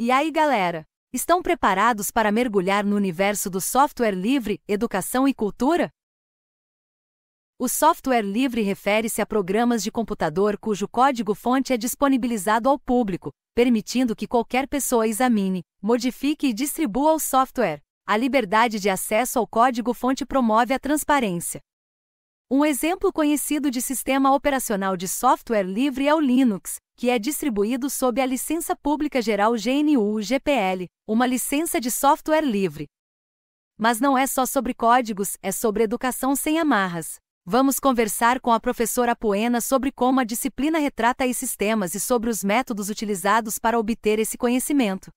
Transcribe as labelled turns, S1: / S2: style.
S1: E aí, galera? Estão preparados para mergulhar no universo do software livre, educação e cultura? O software livre refere-se a programas de computador cujo código-fonte é disponibilizado ao público, permitindo que qualquer pessoa examine, modifique e distribua o software. A liberdade de acesso ao código-fonte promove a transparência, um exemplo conhecido de sistema operacional de software livre é o Linux, que é distribuído sob a licença pública geral GNU-GPL, uma licença de software livre. Mas não é só sobre códigos, é sobre educação sem amarras. Vamos conversar com a professora Poena sobre como a disciplina retrata esses temas e sobre os métodos utilizados para obter esse conhecimento.